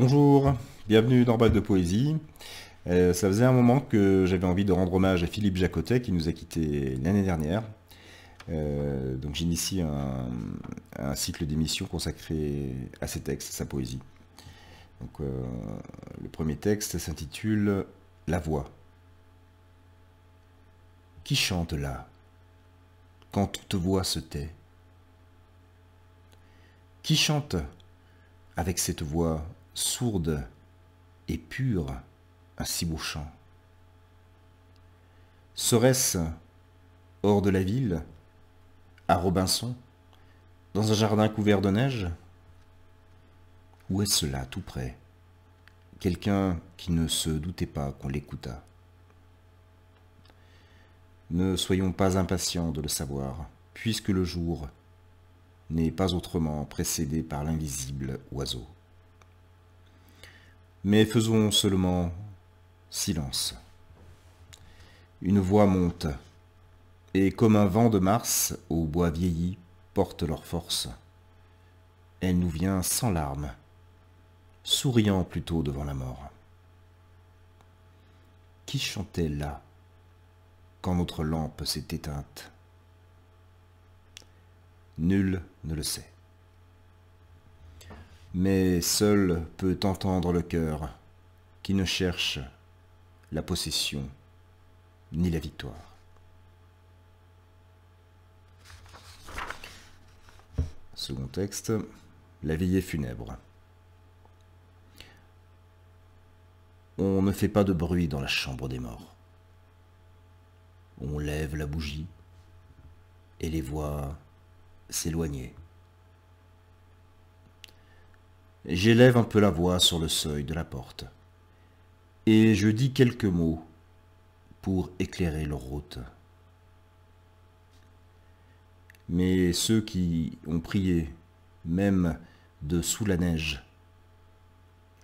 Bonjour, bienvenue dans bal de Poésie. Euh, ça faisait un moment que j'avais envie de rendre hommage à Philippe Jacotet qui nous a quittés l'année dernière. Euh, donc j'initie un, un, cycle d'émissions consacré à ses textes, à sa poésie. Donc, euh, le premier texte s'intitule La voix. Qui chante là quand toute voix se tait Qui chante avec cette voix sourde et pure un si beau chant Serait-ce hors de la ville, à Robinson, dans un jardin couvert de neige Où est-ce là, tout près Quelqu'un qui ne se doutait pas qu'on l'écoutât. Ne soyons pas impatients de le savoir, puisque le jour n'est pas autrement précédé par l'invisible oiseau mais faisons seulement silence. Une voix monte, et comme un vent de mars, aux bois vieillis, porte leur force. Elle nous vient sans larmes, souriant plutôt devant la mort. Qui chantait là, quand notre lampe s'est éteinte Nul ne le sait mais seul peut entendre le cœur, qui ne cherche la possession ni la victoire. Second texte, la veillée funèbre. On ne fait pas de bruit dans la chambre des morts. On lève la bougie et les voit s'éloigner j'élève un peu la voix sur le seuil de la porte. Et je dis quelques mots pour éclairer leur route. Mais ceux qui ont prié, même de sous la neige,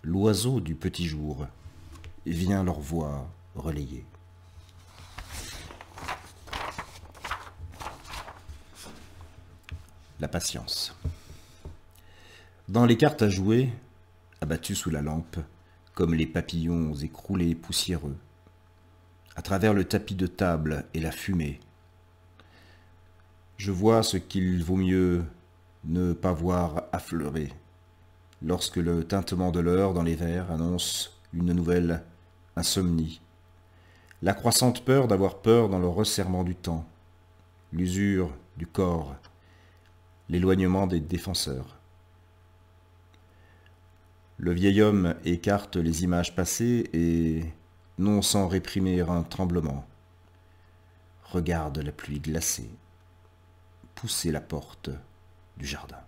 l'oiseau du petit jour vient leur voix relayer. La patience. Dans les cartes à jouer, abattues sous la lampe, comme les papillons écroulés et poussiéreux, à travers le tapis de table et la fumée, je vois ce qu'il vaut mieux ne pas voir affleurer, lorsque le tintement de l'heure dans les verres annonce une nouvelle insomnie, la croissante peur d'avoir peur dans le resserrement du temps, l'usure du corps, l'éloignement des défenseurs. Le vieil homme écarte les images passées et, non sans réprimer un tremblement, regarde la pluie glacée pousser la porte du jardin.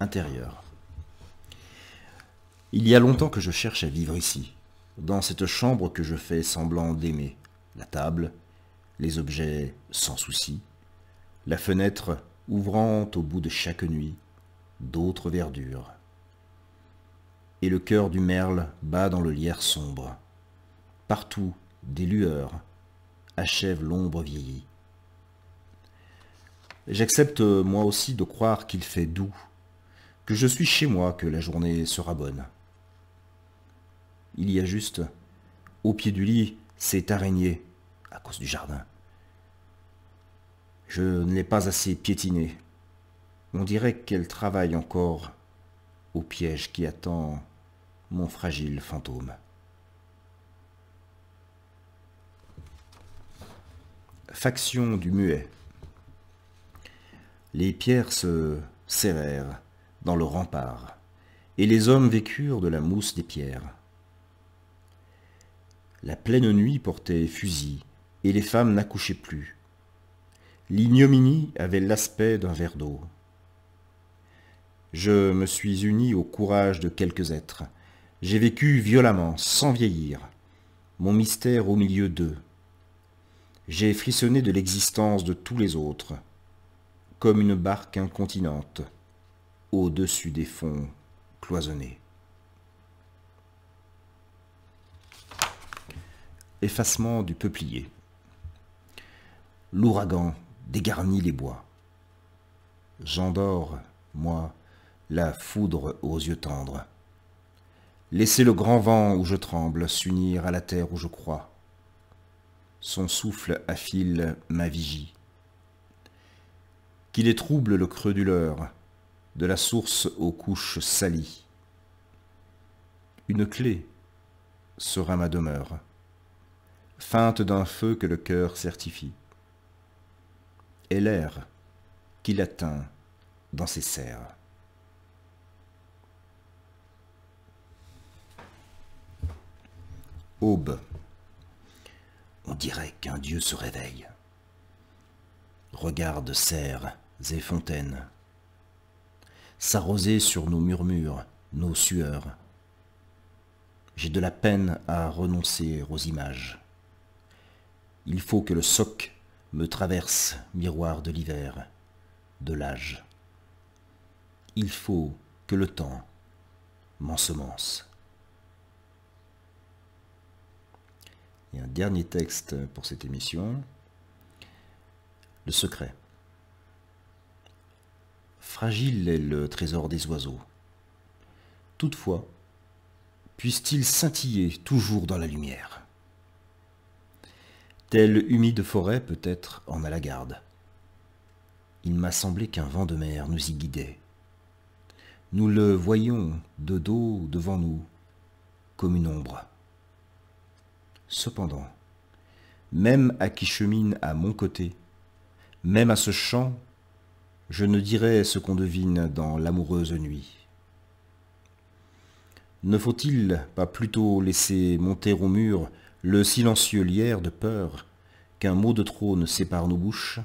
Intérieur. Il y a longtemps que je cherche à vivre ici, dans cette chambre que je fais semblant d'aimer. La table, les objets sans souci, la fenêtre ouvrant au bout de chaque nuit d'autres verdures. Et le cœur du merle bat dans le lierre sombre. Partout, des lueurs achèvent l'ombre vieillie. J'accepte moi aussi de croire qu'il fait doux, que je suis chez moi, que la journée sera bonne. Il y a juste, au pied du lit, cette araignée, à cause du jardin. Je ne l'ai pas assez piétinée. On dirait qu'elle travaille encore au piège qui attend mon fragile fantôme. Faction du muet. Les pierres se serrèrent dans le rempart, et les hommes vécurent de la mousse des pierres. La pleine nuit portait fusil, et les femmes n'accouchaient plus. L'ignominie avait l'aspect d'un verre d'eau. Je me suis uni au courage de quelques êtres. J'ai vécu violemment, sans vieillir, mon mystère au milieu d'eux. J'ai frissonné de l'existence de tous les autres, comme une barque incontinente, au-dessus des fonds cloisonnés. Effacement du peuplier. L'ouragan Dégarnis les bois. J'endors, moi, la foudre aux yeux tendres. Laissez le grand vent où je tremble s'unir à la terre où je crois. Son souffle affile ma vigie. Qu'il les trouble le creux du leurre, de la source aux couches salies. Une clé sera ma demeure, feinte d'un feu que le cœur certifie. Et l'air qu'il atteint dans ses serres. Aube. On dirait qu'un dieu se réveille. Regarde serres et fontaines. S'arroser sur nos murmures, nos sueurs. J'ai de la peine à renoncer aux images. Il faut que le soc me traverse, miroir de l'hiver, de l'âge. Il faut que le temps m'ensemence. Et un dernier texte pour cette émission, Le secret. Fragile est le trésor des oiseaux. Toutefois, puisse-t-il scintiller toujours dans la lumière Telle humide forêt peut-être en a la garde. Il m'a semblé qu'un vent de mer nous y guidait. Nous le voyons, de dos devant nous, comme une ombre. Cependant, même à qui chemine à mon côté, même à ce champ, je ne dirais ce qu'on devine dans l'amoureuse nuit. Ne faut-il pas plutôt laisser monter au mur le silencieux lierre de peur qu'un mot de trop ne sépare nos bouches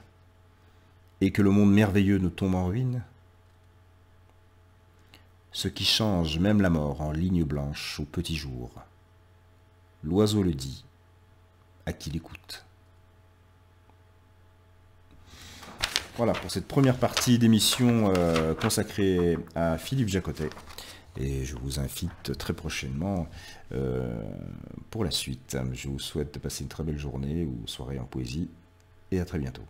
et que le monde merveilleux ne tombe en ruine Ce qui change même la mort en ligne blanche au petit jour, l'oiseau le dit à qui l'écoute. Voilà pour cette première partie d'émission euh, consacrée à Philippe Jacotet. Et je vous invite très prochainement euh, pour la suite. Je vous souhaite de passer une très belle journée ou soirée en poésie. Et à très bientôt.